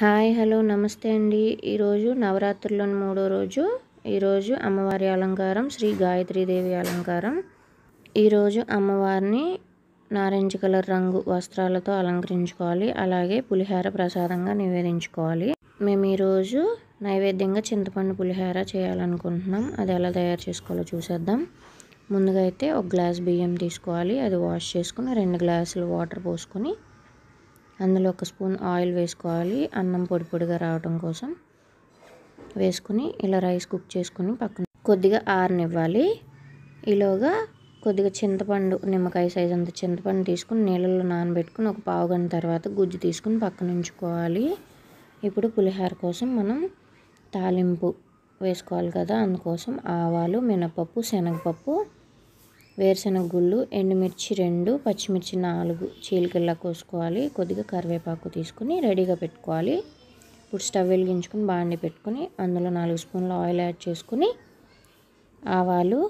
hi hello నమస్తే అండి ఈరోజు నవరాత్రిలోని మూడో రోజు ఈరోజు అమ్మవారి అలంకారం శ్రీ గాయత్రీదేవి అలంకారం ఈరోజు అమ్మవారిని నారెంజ్ కలర్ రంగు వస్త్రాలతో అలంకరించుకోవాలి అలాగే పులిహార ప్రసాదంగా నివేదించుకోవాలి మేము ఈరోజు నైవేద్యంగా చింతపండు పులిహార చేయాలనుకుంటున్నాం అది ఎలా తయారు చేసుకోవాలో చూసేద్దాం ముందుగా అయితే ఒక గ్లాస్ బియ్యం తీసుకోవాలి అది వాష్ చేసుకుని రెండు గ్లాసులు వాటర్ పోసుకొని అందులో ఒక స్పూన్ ఆయిల్ వేసుకోవాలి అన్నం పొడి పొడిగా రావడం కోసం వేసుకుని ఇలా రైస్ కుక్ చేసుకుని పక్కన కొద్దిగా ఆరనివ్వాలి ఈలోగా కొద్దిగా చింతపండు నిమ్మకాయ సైజ్ అంత చింతపండు తీసుకుని నీళ్ళలో నానబెట్టుకుని ఒక పావు గంట తర్వాత గుజ్జు తీసుకుని పక్కన ఉంచుకోవాలి ఇప్పుడు పులిహార కోసం మనం తాలింపు వేసుకోవాలి కదా అందుకోసం ఆవాలు మినపప్పు శనగపప్పు వేరుశనగ గుళ్ళు ఎండుమిర్చి రెండు పచ్చిమిర్చి నాలుగు చీలికల్లా కోసుకోవాలి కొద్దిగా కరివేపాకు తీసుకుని రెడీగా పెట్టుకోవాలి ఇప్పుడు స్టవ్ వెలిగించుకుని బాండి పెట్టుకుని అందులో నాలుగు స్పూన్ల ఆయిల్ యాడ్ చేసుకుని ఆవాలు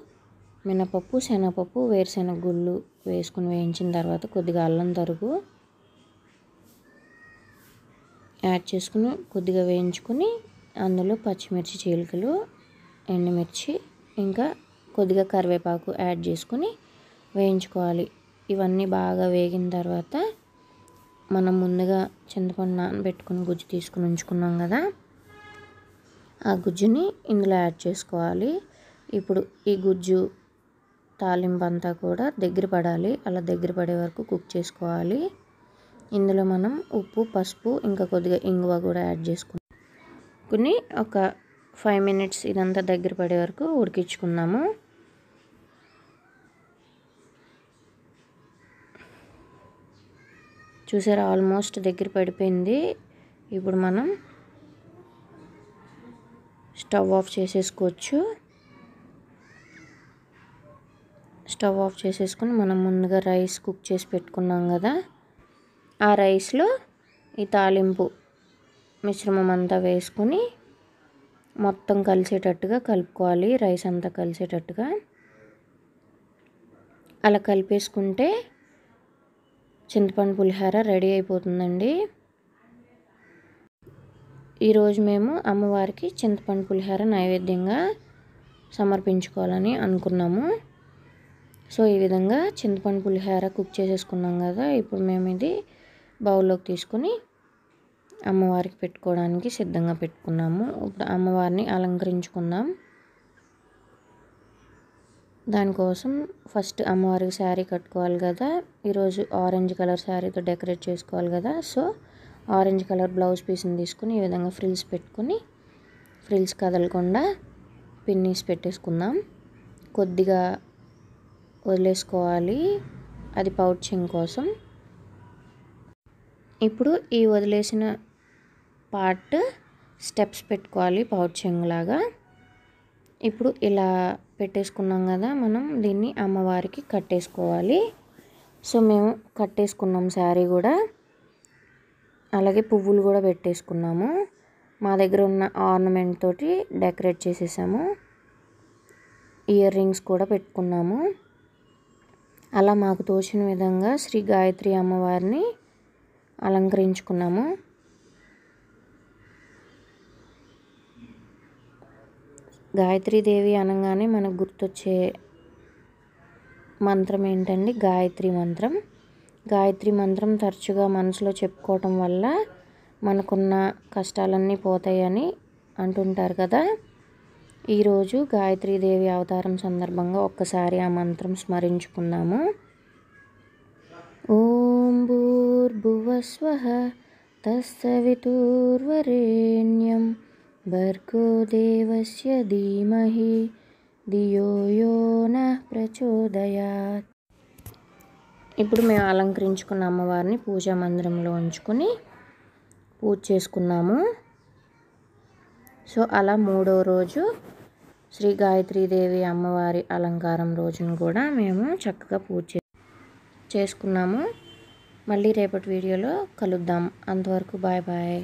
మినపప్పు శనగపప్పు వేరుశనగ గుళ్ళు వేసుకుని వేయించిన తర్వాత కొద్దిగా అల్లం తరుగు యాడ్ చేసుకుని కొద్దిగా వేయించుకుని అందులో పచ్చిమిర్చి చీలికలు ఎండుమిర్చి ఇంకా కొద్దిగా కరివేపాకు యాడ్ చేసుకుని వేయించుకోవాలి ఇవన్నీ బాగా వేగిన తర్వాత మనం ముందుగా చింతపండు నానబెట్టుకుని గుజ్జు తీసుకుని ఉంచుకున్నాం కదా ఆ గుజ్జుని ఇందులో యాడ్ చేసుకోవాలి ఇప్పుడు ఈ గుజ్జు తాలింపు అంతా కూడా దగ్గర పడాలి అలా దగ్గర పడే వరకు కుక్ చేసుకోవాలి ఇందులో మనం ఉప్పు పసుపు ఇంకా కొద్దిగా ఇంగువ కూడా యాడ్ చేసుకుని ఒక ఫైవ్ మినిట్స్ ఇదంతా దగ్గర పడే వరకు ఉడికించుకుందాము చూసారు ఆల్మోస్ట్ దగ్గర పడిపోయింది ఇప్పుడు మనం స్టవ్ ఆఫ్ చేసేసుకోవచ్చు స్టవ్ ఆఫ్ చేసేసుకుని మనం ముందుగా రైస్ కుక్ చేసి పెట్టుకున్నాం కదా ఆ రైస్లో ఈ తాలింపు మిశ్రమం అంతా వేసుకొని మొత్తం కలిసేటట్టుగా కలుపుకోవాలి రైస్ అంతా కలిసేటట్టుగా అలా కలిపేసుకుంటే చింతపండు పులిహార రెడీ అయిపోతుందండి ఈరోజు మేము అమ్మవారికి చింతపండు పులిహార నైవేద్యంగా సమర్పించుకోవాలని అనుకున్నాము సో ఈ విధంగా చింతపండు పులిహార కుక్ చేసేసుకున్నాం కదా ఇప్పుడు మేము ఇది బౌల్లోకి తీసుకుని అమ్మవారికి పెట్టుకోవడానికి సిద్ధంగా పెట్టుకున్నాము ఇప్పుడు అమ్మవారిని అలంకరించుకుందాం దానికోసం ఫస్ట్ అమ్మవారికి శారీ కట్టుకోవాలి కదా ఈరోజు ఆరెంజ్ కలర్ శారీతో డెకరేట్ చేసుకోవాలి కదా సో ఆరెంజ్ కలర్ బ్లౌజ్ పీస్ని తీసుకుని ఈ విధంగా ఫ్రిల్స్ పెట్టుకుని ఫ్రిల్స్ కదలకుండా పిన్నీస్ పెట్టేసుకుందాం కొద్దిగా వదిలేసుకోవాలి అది పౌచింగ్ కోసం ఇప్పుడు ఈ వదిలేసిన పార్ట్ స్టెప్స్ పెట్టుకోవాలి లాగా ఇప్పుడు ఇలా పెట్టేసుకున్నాం కదా మనం దీన్ని అమ్మవారికి కట్టేసుకోవాలి సో మేము కట్టేసుకున్నాం శారీ కూడా అలాగే పువ్వులు కూడా పెట్టేసుకున్నాము మా దగ్గర ఉన్న ఆర్నమెంట్ తోటి డెకరేట్ చేసేసాము ఇయర్ రింగ్స్ కూడా పెట్టుకున్నాము అలా మాకు తోచిన విధంగా శ్రీ గాయత్రి అమ్మవారిని అలంకరించుకున్నాము గాయత్రీదేవి అనగానే మనకు గుర్తొచ్చే మంత్రం ఏంటండి గాయత్రి మంత్రం గాయత్రి మంత్రం తరచుగా మనసులో చెప్పుకోవటం వల్ల మనకున్న కష్టాలన్నీ పోతాయని అంటుంటారు కదా ఈరోజు గాయత్రీదేవి అవతారం సందర్భంగా ఒక్కసారి ఆ మంత్రం స్మరించుకుందాము ఓం భూర్భువస్వ తస్సవితూర్వరేణ్యం భర్గో దేవస్య ధీమహి దియో यो ప్రచోదయాత్ ఇప్పుడు మేము అలంకరించుకున్న అమ్మవారిని పూజా మందిరంలో ఉంచుకొని పూజ చేసుకున్నాము సో అలా మూడో రోజు శ్రీ గాయత్రీదేవి అమ్మవారి అలంకారం రోజును కూడా మేము చక్కగా పూజ చేసుకున్నాము మళ్ళీ రేపటి వీడియోలో కలుద్దాం అంతవరకు బాయ్ బాయ్